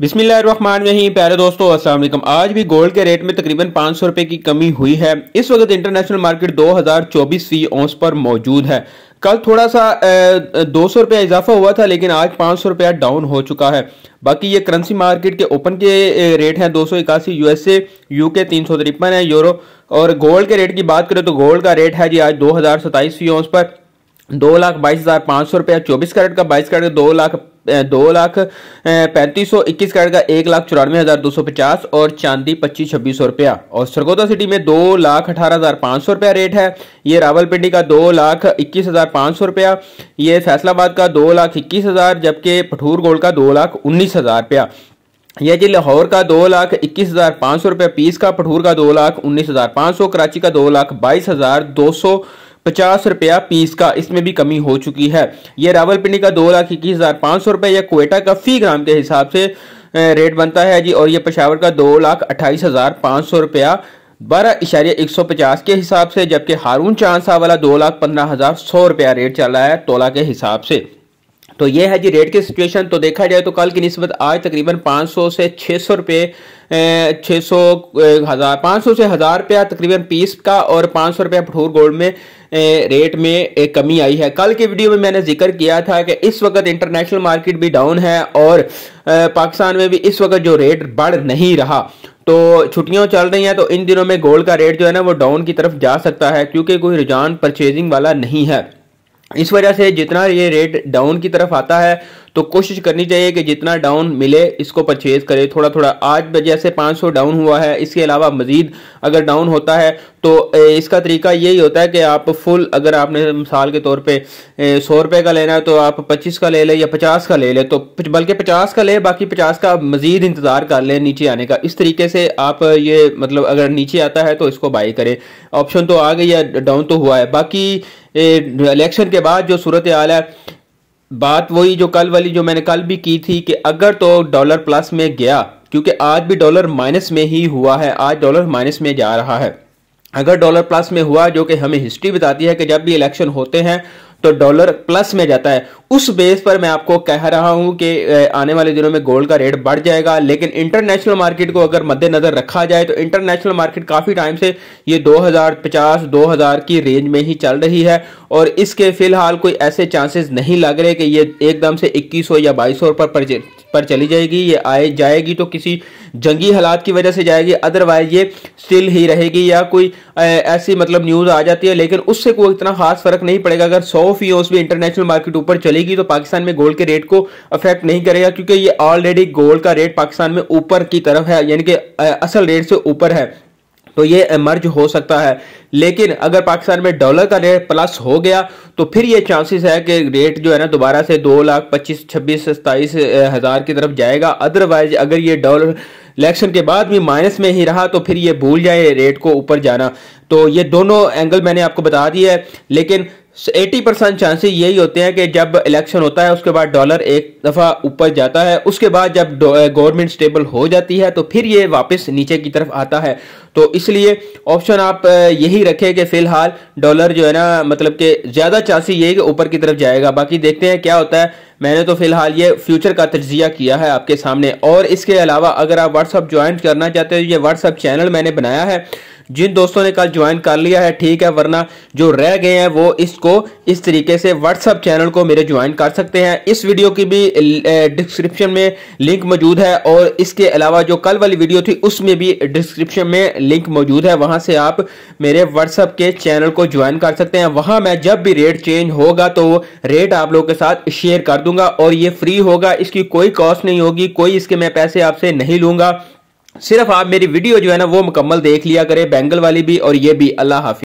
बिस्मिल्लाहिर्रहमानिर्रहीम प्यारे दोस्तों अस्सलाम वालेकुम आज भी गोल्ड के रेट में तकरीबन पांच सौ रुपए की कमी हुई है इस वक्त इंटरनेशनल मार्केट 2024 फी औंस पर मौजूद है कल थोड़ा सा दो सौ रुपया इजाफा हुआ था लेकिन आज पांच सौ रुपया डाउन हो चुका है बाकी ये करेंसी मार्केट के ओपन के रेट हैं दो सौ इक्यासी यूएसए यूके तीन सौ तिरपन है यूरो और गोल्ड के रेट की बात करें तो गोल्ड का रेट है जी आज दो हज़ार सताईस फी औंस पर दो लाख बाईस हज़ार पांच सौ रुपया चौबीस कैरेट का बाईस कैरेट दो लाख दो लाख पैंतीस सौ इक्कीस कैरेट का एक लाख चौरानवे हज़ार दो सौ पचास और चांदी पच्चीस छब्बीस सौ रुपया और सरगोदा सिटी में दो लाख अठारह हज़ार पांच सौ रुपया रेट है ये रावलपिंडी का दो लाख इक्कीस हज़ार पांच सौ रुपया ये फैसलाबाद का दो लाख इक्कीस हज़ार जबकि पठूर गोल्ड का दो लाख उन्नीस हज़ार रुपया यह जी लाहौर का दो लाख इक्कीस हज़ार पांच सौ रुपया पीस का पठूर का दो लाख उन्नीस हज़ार पांच सौ कराची का दो लाख बाईस हज़ार दो सौ पचास रुपया पीस का इसमें भी कमी हो चुकी है ये रावलपिंडी का दो लाख इक्कीस हज़ार पांच सौ रुपए या कोयटा का फी ग्राम के हिसाब से रेट बनता है जी और ये पशावर का दो लाख अट्ठाईस हज़ार पांच सौ रुपया बारह इशारिया एक सौ पचास के हिसाब से जबकि हारून चांद साहब वाला दो लाख पंद्रह हज़ार सौ रुपया रेट चल रहा है तोला के हिसाब से तो ये है जी रेट की सिचुएशन तो देखा जाए तो कल की नस्बत आज तकरीबन 500 से 600 रुपये छः सौ हज़ार पाँच सौ से हज़ार रुपया तकरीबन पीस का और पाँच सौ रुपया भठूर गोल्ड में रेट में कमी आई है कल के वीडियो में मैंने जिक्र किया था कि इस वक्त इंटरनेशनल मार्केट भी डाउन है और पाकिस्तान में भी इस वक्त जो रेट बढ़ नहीं रहा तो छुट्टियां चल रही हैं तो इन दिनों में गोल्ड का रेट जो है ना वो डाउन की तरफ जा सकता है क्योंकि कोई रुझान परचेजिंग वाला नहीं है इस वजह से जितना ये रेट डाउन की तरफ आता है तो कोशिश करनी चाहिए कि जितना डाउन मिले इसको परचेज करें थोड़ा थोड़ा आज जैसे से 500 डाउन हुआ है इसके अलावा मजीद अगर डाउन होता है तो इसका तरीका यही होता है कि आप फुल अगर आपने मिसाल के तौर पे सौ रुपये का लेना है तो आप पच्चीस का ले लें या पचास का ले लें तो बल्कि पचास का ले बाकी पचास का मजीद इंतज़ार कर लें नीचे आने का इस तरीके से आप ये मतलब अगर नीचे आता है तो इसको बाई करें ऑप्शन तो आ गई है डाउन तो हुआ है बाकी इलेक्शन के बाद जो सूरत हाल है बात वही जो कल वाली जो मैंने कल भी की थी कि अगर तो डॉलर प्लस में गया क्योंकि आज भी डॉलर माइनस में ही हुआ है आज डॉलर माइनस में जा रहा है अगर डॉलर प्लस में हुआ जो कि हमें हिस्ट्री बताती है कि जब भी इलेक्शन होते हैं तो डॉलर प्लस में जाता है उस बेस पर मैं आपको कह रहा हूं कि आने वाले दिनों में गोल्ड का रेट बढ़ जाएगा लेकिन इंटरनेशनल मार्केट को अगर मद्देनजर रखा जाए तो इंटरनेशनल मार्केट काफ़ी टाइम से ये 2050 2000 की रेंज में ही चल रही है और इसके फिलहाल कोई ऐसे चांसेस नहीं लग रहे कि ये एकदम से 2100 या 2200 पर पर चली जाएगी ये आए जाएगी तो किसी जंगी हालात की वजह से जाएगी अदरवाइज ये स्टिल ही रहेगी या कोई ऐसी मतलब न्यूज़ आ जाती है लेकिन उससे कोई इतना खास फर्क नहीं पड़ेगा अगर सौ फी भी इंटरनेशनल मार्केट ऊपर चलेगी तो पाकिस्तान में गोल्ड के रेट को अफेक्ट नहीं करेगा क्योंकि ये ऑलरेडी गोल्ड का रेट पाकिस्तान में ऊपर की तरफ है यानी कि असल रेट से ऊपर है तो ये मर्ज हो सकता है लेकिन अगर पाकिस्तान में डॉलर का रेट प्लस हो गया तो फिर ये चांसेस है कि रेट जो है ना दोबारा से दो लाख पच्चीस छब्बीस सत्ताईस हज़ार की तरफ जाएगा अदरवाइज अगर ये डॉलर इलेक्शन के बाद भी माइनस में ही रहा तो फिर ये भूल जाए रेट को ऊपर जाना तो ये दोनों एंगल मैंने आपको बता दिया है लेकिन 80 परसेंट चांसेस यही होते हैं कि जब इलेक्शन होता है उसके बाद डॉलर एक दफ़ा ऊपर जाता है उसके बाद जब गवर्नमेंट स्टेबल हो जाती है तो फिर ये वापस नीचे की तरफ आता है तो इसलिए ऑप्शन आप यही रखें कि फिलहाल डॉलर जो है ना मतलब कि ज़्यादा चांसेस यही कि ऊपर की तरफ जाएगा बाकी देखते हैं क्या होता है मैंने तो फिलहाल ये फ्यूचर का तजिया किया है आपके सामने और इसके अलावा अगर आप व्हाट्सअप ज्वाइन करना चाहते हो तो ये व्हाट्सअप चैनल मैंने बनाया है जिन दोस्तों ने कल ज्वाइन कर लिया है ठीक है वरना जो रह गए हैं वो इसको इस तरीके से व्हाट्सअप चैनल को मेरे ज्वाइन कर सकते हैं इस वीडियो की भी डिस्क्रिप्शन में लिंक मौजूद है और इसके अलावा जो कल वाली वीडियो थी उसमें भी डिस्क्रिप्शन में लिंक मौजूद है वहां से आप मेरे व्हाट्सअप के चैनल को ज्वाइन कर सकते हैं वहां मैं जब भी रेट चेंज होगा तो रेट आप लोगों के साथ शेयर कर दूंगा और ये फ्री होगा इसकी कोई कॉस्ट नहीं होगी कोई इसके मैं पैसे आपसे नहीं लूंगा सिर्फ आप मेरी वीडियो जो है ना वो मुकम्मल देख लिया करें बैंगल वाली भी और ये भी अल्लाह हाफि